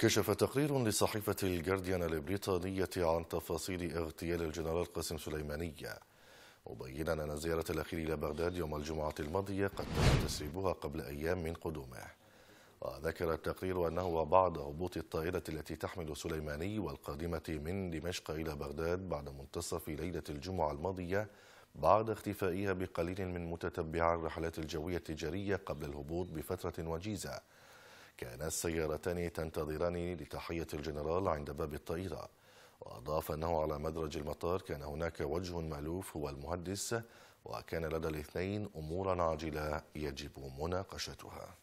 كشف تقرير لصحيفة الجارديان البريطانية عن تفاصيل اغتيال الجنرال قاسم سليماني مبينا أن زيارة الأخير إلى بغداد يوم الجمعة الماضية قد تم تسريبها قبل أيام من قدومه وذكر التقرير أنه بعد هبوط الطائرة التي تحمل سليماني والقادمة من دمشق إلى بغداد بعد منتصف ليلة الجمعة الماضية بعد اختفائها بقليل من متتبعي الرحلات الجوية التجارية قبل الهبوط بفترة وجيزة كان السيارتان تنتظران لتحية الجنرال عند باب الطائرة وأضاف أنه على مدرج المطار كان هناك وجه مألوف هو المهندس وكان لدى الاثنين أمورا عاجلة يجب مناقشتها